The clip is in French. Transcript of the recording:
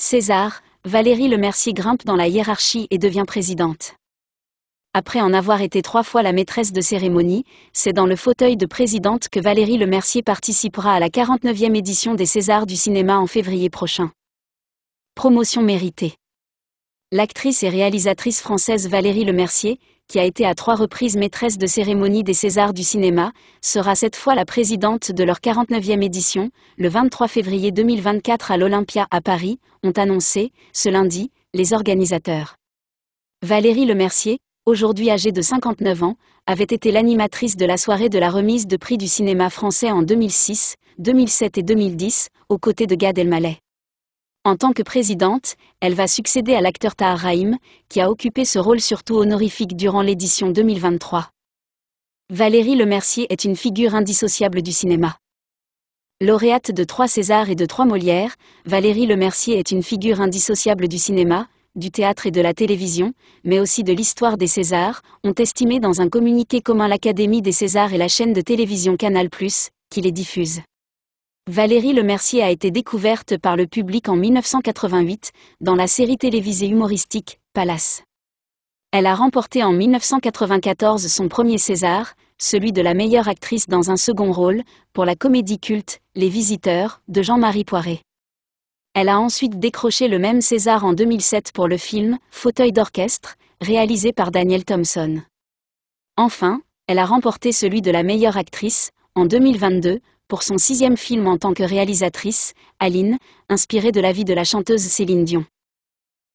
César, Valérie Lemercier grimpe dans la hiérarchie et devient présidente. Après en avoir été trois fois la maîtresse de cérémonie, c'est dans le fauteuil de présidente que Valérie Lemercier participera à la 49e édition des Césars du cinéma en février prochain. Promotion méritée. L'actrice et réalisatrice française Valérie Lemercier, qui a été à trois reprises maîtresse de cérémonie des Césars du cinéma, sera cette fois la présidente de leur 49e édition, le 23 février 2024 à l'Olympia à Paris, ont annoncé, ce lundi, les organisateurs. Valérie Lemercier, aujourd'hui âgée de 59 ans, avait été l'animatrice de la soirée de la remise de prix du cinéma français en 2006, 2007 et 2010, aux côtés de Gad Elmaleh. En tant que présidente, elle va succéder à l'acteur Tahar Rahim, qui a occupé ce rôle surtout honorifique durant l'édition 2023. Valérie Lemercier est une figure indissociable du cinéma. Lauréate de trois Césars et de trois Molières, Valérie Lemercier est une figure indissociable du cinéma, du théâtre et de la télévision, mais aussi de l'histoire des Césars, ont estimé dans un communiqué commun l'Académie des Césars et la chaîne de télévision Canal+, qui les diffuse. Valérie Lemercier a été découverte par le public en 1988, dans la série télévisée humoristique Palace. Elle a remporté en 1994 son premier César, celui de la meilleure actrice dans un second rôle, pour la comédie culte Les Visiteurs de Jean-Marie Poiret. Elle a ensuite décroché le même César en 2007 pour le film Fauteuil d'orchestre, réalisé par Daniel Thompson. Enfin, elle a remporté celui de la meilleure actrice, en 2022, pour son sixième film en tant que réalisatrice, Aline, inspirée de la vie de la chanteuse Céline Dion.